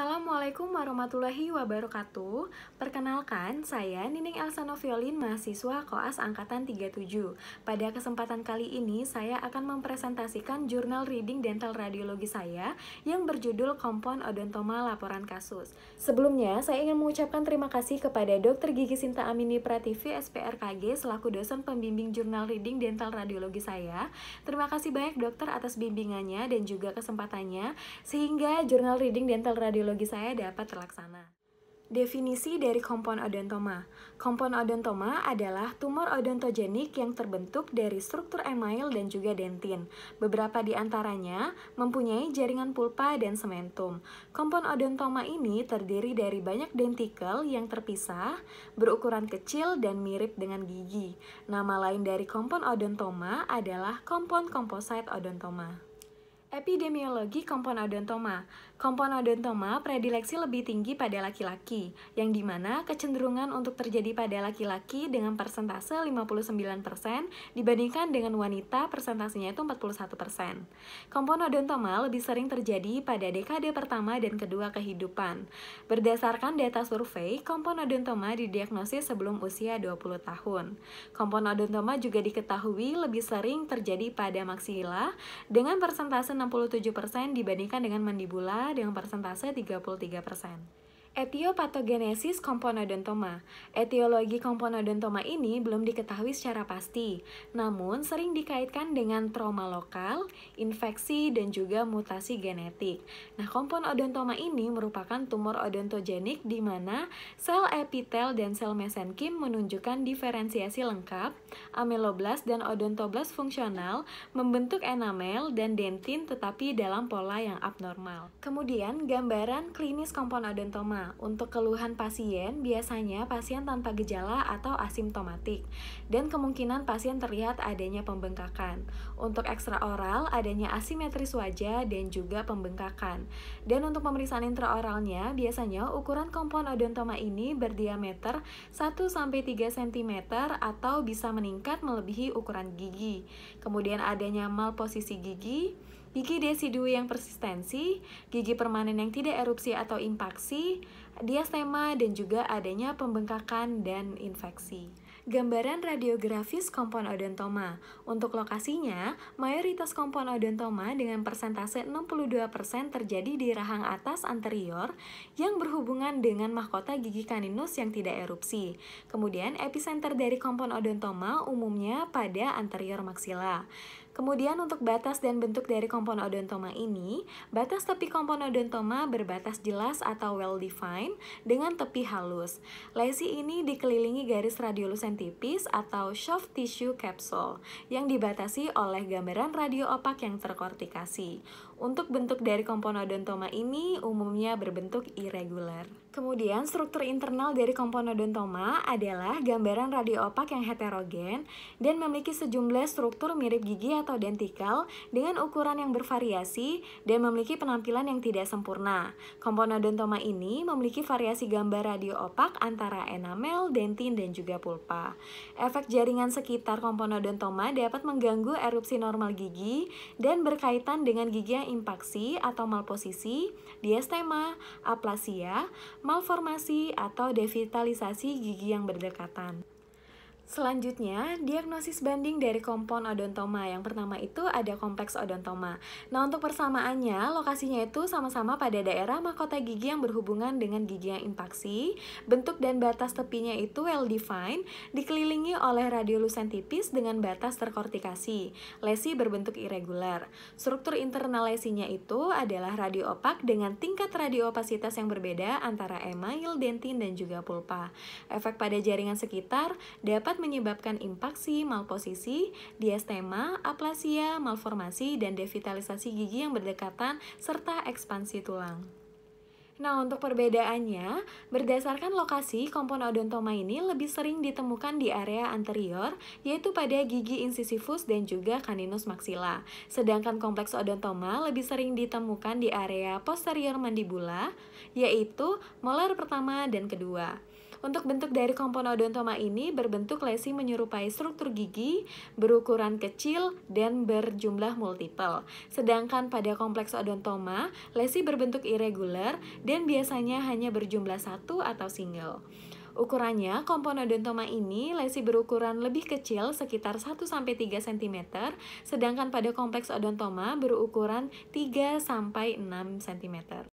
Assalamualaikum warahmatullahi wabarakatuh. Perkenalkan, saya Nining Elsa Noviolin, mahasiswa Koas angkatan 37. Pada kesempatan kali ini, saya akan mempresentasikan jurnal reading dental radiologi saya yang berjudul Kompon Odontoma Laporan Kasus. Sebelumnya, saya ingin mengucapkan terima kasih kepada Dr. Gigi Sinta Amini Prativi SPRKG selaku dosen pembimbing jurnal reading dental radiologi saya. Terima kasih banyak dokter atas bimbingannya dan juga kesempatannya sehingga jurnal reading dental radiologi biologi saya dapat terlaksana. Definisi dari kompon odontoma. Kompon odontoma adalah tumor odontogenik yang terbentuk dari struktur email dan juga dentin. Beberapa di antaranya mempunyai jaringan pulpa dan sementum. Kompon odontoma ini terdiri dari banyak dentikel yang terpisah, berukuran kecil dan mirip dengan gigi. Nama lain dari kompon odontoma adalah kompon komposit odontoma. Epidemiologi kompon odontoma odontoma predileksi lebih tinggi pada laki-laki, yang dimana kecenderungan untuk terjadi pada laki-laki dengan persentase 59% dibandingkan dengan wanita persentasenya itu 41%. Komponodontoma lebih sering terjadi pada dekade pertama dan kedua kehidupan. Berdasarkan data survei, komponodontoma didiagnosis sebelum usia 20 tahun. Komponodontoma juga diketahui lebih sering terjadi pada maksila dengan persentase 67% dibandingkan dengan mandibula dengan persentase 33%. Etiopatogenesis komponodontoma. Etiologi komponodontoma ini belum diketahui secara pasti, namun sering dikaitkan dengan trauma lokal, infeksi, dan juga mutasi genetik. Nah, komponodontoma ini merupakan tumor odontogenik di mana sel epitel dan sel mesenkim menunjukkan diferensiasi lengkap, ameloblast dan odontoblast fungsional membentuk enamel dan dentin tetapi dalam pola yang abnormal. Kemudian, gambaran klinis komponodontoma Nah, untuk keluhan pasien, biasanya pasien tanpa gejala atau asimptomatik, dan kemungkinan pasien terlihat adanya pembengkakan. Untuk ekstra oral adanya asimetris wajah dan juga pembengkakan. Dan untuk pemeriksaan intraoralnya, biasanya ukuran kompon odontoma ini berdiameter 1-3 cm atau bisa meningkat melebihi ukuran gigi. Kemudian adanya malposisi gigi, gigi desidu yang persistensi, gigi permanen yang tidak erupsi atau impaksi, diastema dan juga adanya pembengkakan dan infeksi. Gambaran radiografis kompon odontoma. Untuk lokasinya, mayoritas kompon odontoma dengan persentase 62% terjadi di rahang atas anterior yang berhubungan dengan mahkota gigi kaninus yang tidak erupsi. Kemudian, epicenter dari kompon odontoma umumnya pada anterior maksila. Kemudian untuk batas dan bentuk dari kompon odontoma ini, batas tepi kompon odontoma berbatas jelas atau well-defined dengan tepi halus. Lesi ini dikelilingi garis radiolusen tipis atau soft tissue capsule yang dibatasi oleh gambaran radio opak yang terkortikasi. Untuk bentuk dari kompon odontoma ini umumnya berbentuk irregular. Kemudian struktur internal dari kompon odontoma adalah gambaran radio opak yang heterogen dan memiliki sejumlah struktur mirip gigi atau atau dentikel dengan ukuran yang bervariasi dan memiliki penampilan yang tidak sempurna. Komponodontoma ini memiliki variasi gambar radio opak antara enamel, dentin, dan juga pulpa. Efek jaringan sekitar komponodontoma dapat mengganggu erupsi normal gigi dan berkaitan dengan gigi yang impaksi atau malposisi, diastema, aplasia, malformasi, atau devitalisasi gigi yang berdekatan. Selanjutnya, diagnosis banding dari kompon odontoma. Yang pertama itu ada kompleks odontoma. Nah, untuk persamaannya, lokasinya itu sama-sama pada daerah mahkota gigi yang berhubungan dengan gigi yang impaksi. Bentuk dan batas tepinya itu well-defined, dikelilingi oleh radiolusen tipis dengan batas terkortikasi. Lesi berbentuk irregular. Struktur internal lesinya itu adalah radio opak dengan tingkat radiopasitas yang berbeda antara email, dentin, dan juga pulpa. Efek pada jaringan sekitar dapat menyebabkan impaksi, malposisi, diastema, aplasia, malformasi, dan devitalisasi gigi yang berdekatan serta ekspansi tulang. Nah, untuk perbedaannya, berdasarkan lokasi, komponen odontoma ini lebih sering ditemukan di area anterior, yaitu pada gigi incisivus dan juga caninus maxilla. Sedangkan kompleks odontoma lebih sering ditemukan di area posterior mandibula, yaitu molar pertama dan kedua. Untuk bentuk dari komponen odontoma ini berbentuk lesi menyerupai struktur gigi, berukuran kecil, dan berjumlah multiple. Sedangkan pada kompleks odontoma, lesi berbentuk irregular dan biasanya hanya berjumlah satu atau single. Ukurannya, kompon odontoma ini lesi berukuran lebih kecil sekitar 1-3 cm, sedangkan pada kompleks odontoma berukuran 3-6 cm.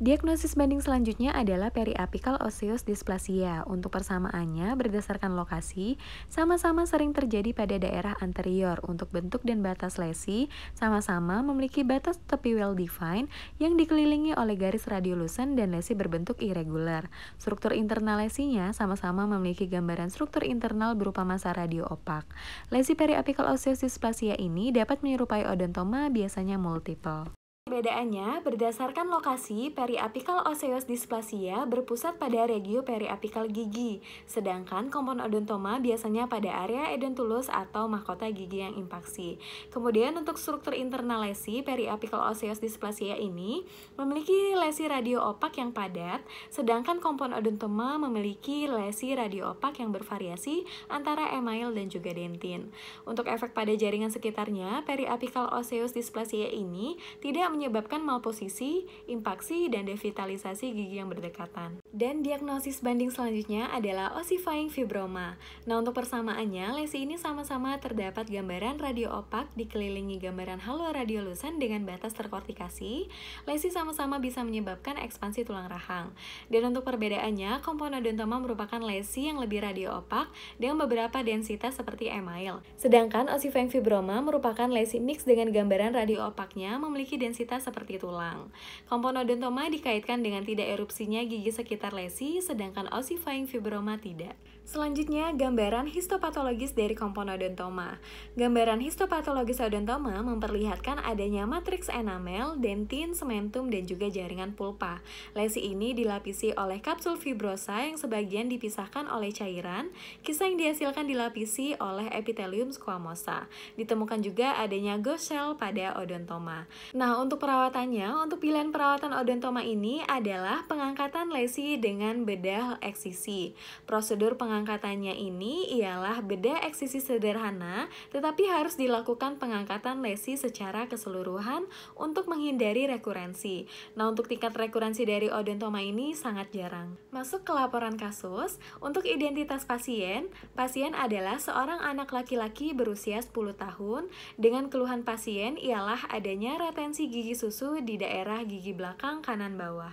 Diagnosis banding selanjutnya adalah periapical osseous dysplasia. Untuk persamaannya, berdasarkan lokasi, sama-sama sering terjadi pada daerah anterior. Untuk bentuk dan batas lesi, sama-sama memiliki batas tepi well-defined yang dikelilingi oleh garis radiolusen dan lesi berbentuk irregular. Struktur internal lesinya sama-sama memiliki gambaran struktur internal berupa massa radio opak. Lesi periapical osseous dysplasia ini dapat menyerupai odontoma biasanya multiple. Perbedaannya berdasarkan lokasi, periapikal osseous displasia berpusat pada regio periapikal gigi, sedangkan kompon odontoma biasanya pada area edentulus atau mahkota gigi yang impaksi. Kemudian untuk struktur internal lesi periapikal osseous displasia ini memiliki lesi radio opak yang padat, sedangkan kompon odontoma memiliki lesi radio opak yang bervariasi antara email dan juga dentin. Untuk efek pada jaringan sekitarnya, periapikal osseous displasia ini tidak menyebabkan malposisi, impaksi, dan devitalisasi gigi yang berdekatan. Dan diagnosis banding selanjutnya adalah ossifying fibroma. Nah, untuk persamaannya, lesi ini sama-sama terdapat gambaran radio opak dikelilingi gambaran halo radiolusen dengan batas terkortikasi. Lesi sama-sama bisa menyebabkan ekspansi tulang rahang. Dan untuk perbedaannya, komponodontoma merupakan lesi yang lebih radio opak dengan beberapa densitas seperti email. Sedangkan ossifying fibroma merupakan lesi mix dengan gambaran radio opaknya memiliki densitas kita seperti tulang. Komponodontoma dikaitkan dengan tidak erupsinya gigi sekitar lesi, sedangkan ossifying fibroma tidak. Selanjutnya, gambaran histopatologis dari komponodontoma. Gambaran histopatologis odontoma memperlihatkan adanya matriks enamel, dentin, sementum, dan juga jaringan pulpa. Lesi ini dilapisi oleh kapsul fibrosa yang sebagian dipisahkan oleh cairan, kisah yang dihasilkan dilapisi oleh epitelium squamosa. Ditemukan juga adanya gosel pada odontoma. Nah, untuk untuk perawatannya, untuk pilihan perawatan odontoma ini adalah pengangkatan lesi dengan bedah eksisi. Prosedur pengangkatannya ini ialah bedah eksisi sederhana, tetapi harus dilakukan pengangkatan lesi secara keseluruhan untuk menghindari rekurensi. Nah, untuk tingkat rekurensi dari odontoma ini sangat jarang. Masuk ke laporan kasus, untuk identitas pasien, pasien adalah seorang anak laki-laki berusia 10 tahun dengan keluhan pasien ialah adanya retensi gigi gigi susu di daerah gigi belakang kanan bawah.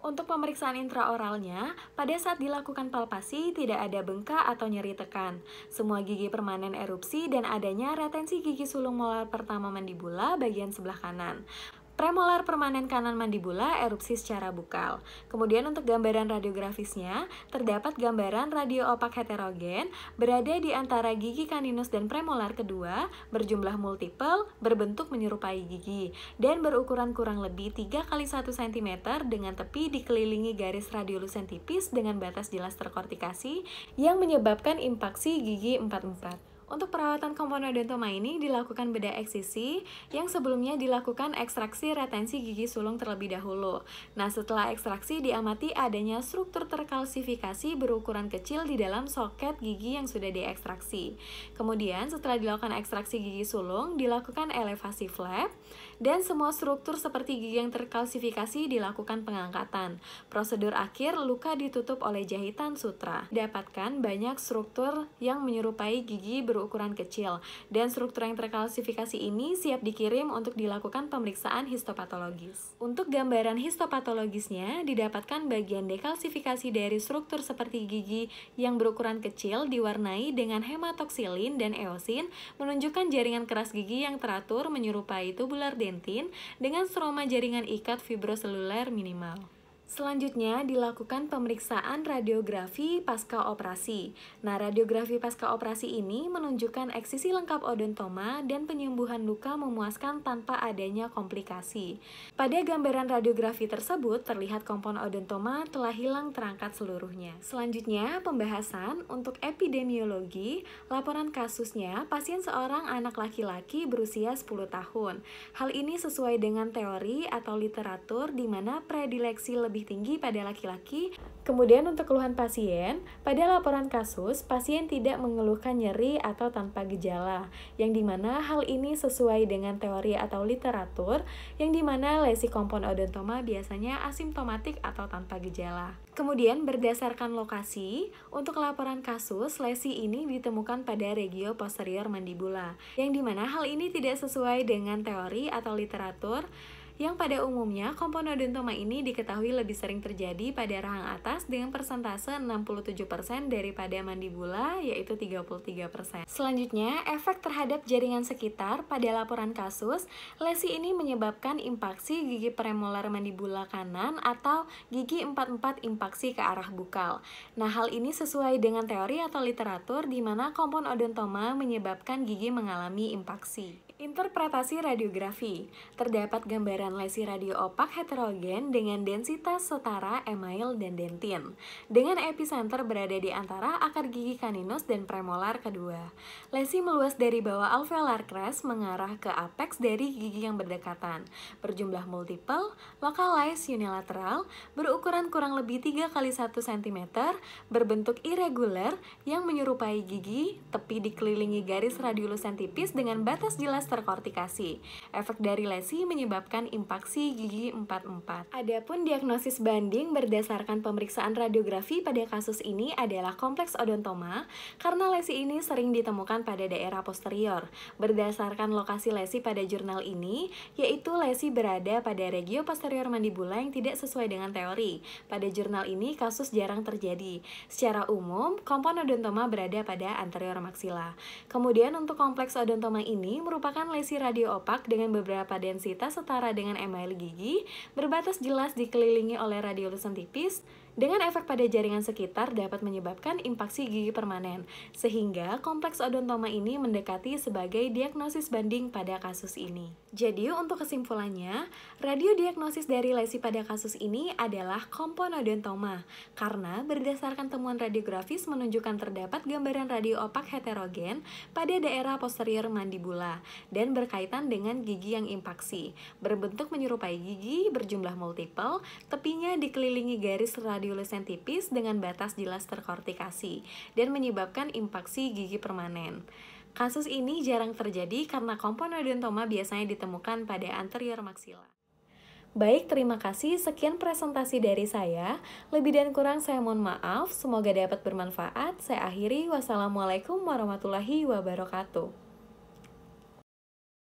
Untuk pemeriksaan intraoralnya, pada saat dilakukan palpasi tidak ada bengkak atau nyeri tekan. Semua gigi permanen erupsi dan adanya retensi gigi sulung molar pertama mandibula bagian sebelah kanan. Premolar permanen kanan mandibula erupsi secara bukal. Kemudian untuk gambaran radiografisnya, terdapat gambaran radio opak heterogen berada di antara gigi kaninus dan premolar kedua, berjumlah multiple, berbentuk menyerupai gigi, dan berukuran kurang lebih 3 kali 1 cm dengan tepi dikelilingi garis radiolusen tipis dengan batas jelas terkortikasi yang menyebabkan impaksi gigi 44. Untuk perawatan komponen dentoma ini dilakukan beda eksisi yang sebelumnya dilakukan ekstraksi retensi gigi sulung terlebih dahulu. Nah, setelah ekstraksi diamati adanya struktur terkalsifikasi berukuran kecil di dalam soket gigi yang sudah diekstraksi. Kemudian setelah dilakukan ekstraksi gigi sulung, dilakukan elevasi flap dan semua struktur seperti gigi yang terkalsifikasi dilakukan pengangkatan. Prosedur akhir, luka ditutup oleh jahitan sutra. Dapatkan banyak struktur yang menyerupai gigi berukuran kecil, dan struktur yang terkalsifikasi ini siap dikirim untuk dilakukan pemeriksaan histopatologis. Untuk gambaran histopatologisnya, didapatkan bagian dekalsifikasi dari struktur seperti gigi yang berukuran kecil diwarnai dengan hematoksilin dan eosin, menunjukkan jaringan keras gigi yang teratur menyerupai tubular dendritik dengan stroma jaringan ikat fibroseluler minimal. Selanjutnya dilakukan pemeriksaan radiografi pasca operasi. Nah, radiografi pasca operasi ini menunjukkan eksisi lengkap odontoma dan penyembuhan luka memuaskan tanpa adanya komplikasi. Pada gambaran radiografi tersebut terlihat kompon odontoma telah hilang terangkat seluruhnya. Selanjutnya, pembahasan untuk epidemiologi, laporan kasusnya pasien seorang anak laki-laki berusia 10 tahun. Hal ini sesuai dengan teori atau literatur di mana predileksi lebih lebih tinggi pada laki-laki. Kemudian untuk keluhan pasien, pada laporan kasus, pasien tidak mengeluhkan nyeri atau tanpa gejala, yang dimana hal ini sesuai dengan teori atau literatur, yang dimana lesi kompon odontoma biasanya asimptomatik atau tanpa gejala. Kemudian berdasarkan lokasi, untuk laporan kasus, lesi ini ditemukan pada regio posterior mandibula, yang dimana hal ini tidak sesuai dengan teori atau literatur, yang pada umumnya komponodentoma ini diketahui lebih sering terjadi pada rahang atas dengan persentase 67% daripada mandibula yaitu 33%. Selanjutnya, efek terhadap jaringan sekitar pada laporan kasus, lesi ini menyebabkan impaksi gigi premolar mandibula kanan atau gigi 44 impaksi ke arah bukal. Nah, hal ini sesuai dengan teori atau literatur di mana komponodentoma menyebabkan gigi mengalami impaksi. Interpretasi radiografi terdapat gambaran lesi radio opak heterogen dengan densitas setara email dan dentin, dengan epicenter berada di antara akar gigi kaninus dan premolar kedua. Lesi meluas dari bawah alveolar crest mengarah ke apex dari gigi yang berdekatan, berjumlah multiple, localized unilateral, berukuran kurang lebih 3 kali 1 cm, berbentuk irregular yang menyerupai gigi, tepi dikelilingi garis radiulusen tipis dengan batas jelas terkortikasi. Efek dari lesi menyebabkan impaksi gigi 44. Adapun diagnosis banding berdasarkan pemeriksaan radiografi pada kasus ini adalah kompleks odontoma karena lesi ini sering ditemukan pada daerah posterior. Berdasarkan lokasi lesi pada jurnal ini, yaitu lesi berada pada regio posterior mandibula yang tidak sesuai dengan teori. Pada jurnal ini, kasus jarang terjadi. Secara umum, kompon odontoma berada pada anterior maksila. Kemudian untuk kompleks odontoma ini merupakan menggunakan lesi radio opak dengan beberapa densitas setara dengan ml gigi, berbatas jelas dikelilingi oleh radiolucent tipis, dengan efek pada jaringan sekitar dapat menyebabkan impaksi gigi permanen, sehingga kompleks odontoma ini mendekati sebagai diagnosis banding pada kasus ini. Jadi untuk kesimpulannya, radiodiagnosis dari lesi pada kasus ini adalah odontoma, karena berdasarkan temuan radiografis menunjukkan terdapat gambaran radio opak heterogen pada daerah posterior mandibula dan berkaitan dengan gigi yang impaksi, berbentuk menyerupai gigi, berjumlah multiple, tepinya dikelilingi garis radio yang tipis dengan batas jelas terkortikasi dan menyebabkan impaksi gigi permanen. Kasus ini jarang terjadi karena komponen odontoma biasanya ditemukan pada anterior maksila. Baik, terima kasih. Sekian presentasi dari saya. Lebih dan kurang saya mohon maaf. Semoga dapat bermanfaat. Saya akhiri. Wassalamualaikum warahmatullahi wabarakatuh.